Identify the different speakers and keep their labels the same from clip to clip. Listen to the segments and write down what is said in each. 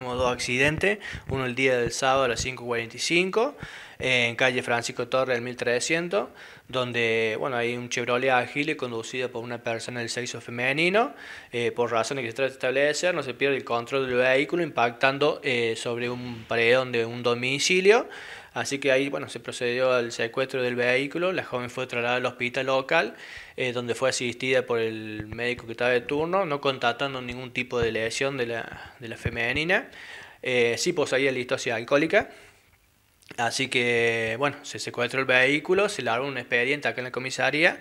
Speaker 1: Tenemos dos accidentes, uno el día del sábado a las 5.45 en calle Francisco Torre del 1300, donde bueno, hay un Chevrolet Agile conducido por una persona del sexo femenino. Eh, por razones que se trata de establecer, no se pierde el control del vehículo impactando eh, sobre un paredón de un domicilio. Así que ahí bueno, se procedió al secuestro del vehículo, la joven fue trasladada al hospital local, eh, donde fue asistida por el médico que estaba de turno, no contatando ningún tipo de lesión de la, femenina. Eh, sí poseía listosidad alcohólica, Así que, bueno, se secuestró el vehículo, se largó un expediente acá en la comisaría.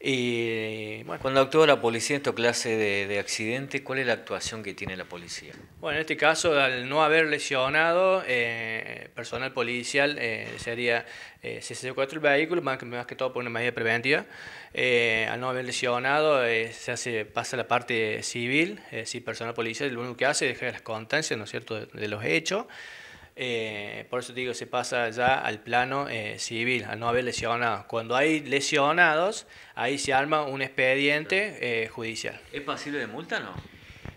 Speaker 1: Y bueno. Cuando actúa la policía en esta clase de, de, accidente, ¿cuál es la actuación que tiene la policía? Bueno, en este caso, al no haber lesionado eh, personal policial, eh, sería, eh, se secuestra el vehículo, más que, más que todo por una medida preventiva. Eh, al no haber lesionado, se hace, pasa la parte civil, es decir, personal policial, lo único que hace es dejar las constancias, ¿no es cierto?, de los hechos. Eh, por eso te digo, se pasa ya al plano eh, civil, al no haber lesionados. Cuando hay lesionados, ahí se arma un expediente eh, judicial. ¿Es pasible de multa no?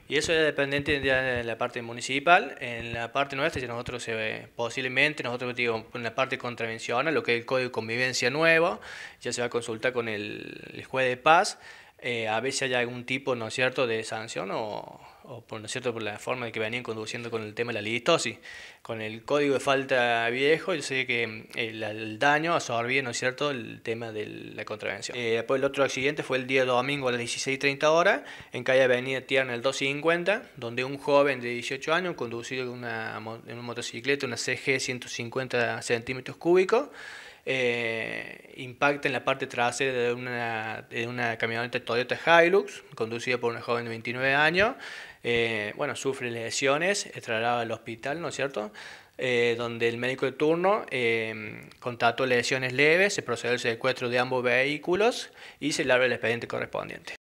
Speaker 1: Y eso es dependiente de la parte municipal. En la parte nuestra, si nosotros se posiblemente, nosotros digo, en la parte contravencional, lo que es el Código de Convivencia Nuevo, ya se va a consultar con el, el juez de paz. Eh, a veces hay algún tipo, ¿no es cierto?, de sanción o, o por, ¿no es cierto?, por la forma de que venían conduciendo con el tema de la lidistosis. Con el código de falta viejo, yo sé que mm, el, el daño absorbía, ¿no es cierto?, el tema de la contravención. Eh, después el otro accidente fue el día domingo a las 16.30 horas, en calle Avenida Tierna, el 250, donde un joven de 18 años, conducido una, en una motocicleta, una CG 150 centímetros cúbicos, eh, impacta en la parte trasera de una, camioneta Toyota Hilux, conducida por una joven de 29 años. Eh, bueno, sufre lesiones, es trasladada al hospital, ¿no es cierto? Eh, donde el médico de turno contató lesiones leves, se procedió al secuestro de ambos vehículos y se le abre el expediente correspondiente.